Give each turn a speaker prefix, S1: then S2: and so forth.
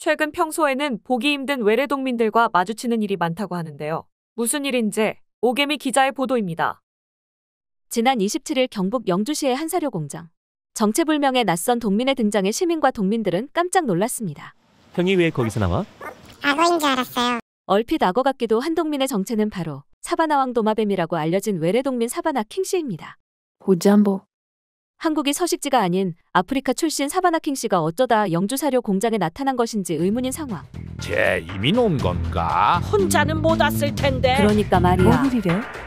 S1: 최근 평소에는 보기 힘든 외래동민들과 마주치는 일이 많다고 하는데요. 무슨 일인지 오개미 기자의 보도입니다. 지난 27일 경북 영주시의 한 사료 공장. 정체불명의 낯선 동민의 등장에 시민과 동민들은 깜짝 놀랐습니다.
S2: 형이 왜 거기서 나와?
S1: 악어인 줄 알았어요. 얼핏 악어 같기도 한 동민의 정체는 바로 사바나왕 도마뱀이라고 알려진 외래동민 사바나 킹씨입니다.
S2: 보잠보
S1: 한국이 서식지가 아닌 아프리카 출신 사바나킹 씨가 어쩌다 영주 사료 공장에 나타난 것인지 의문인 상황.
S2: 쟤 이민 온 건가? 혼자는
S1: 못 왔을 텐데. 그러니까 말이야. 뭔 일이래?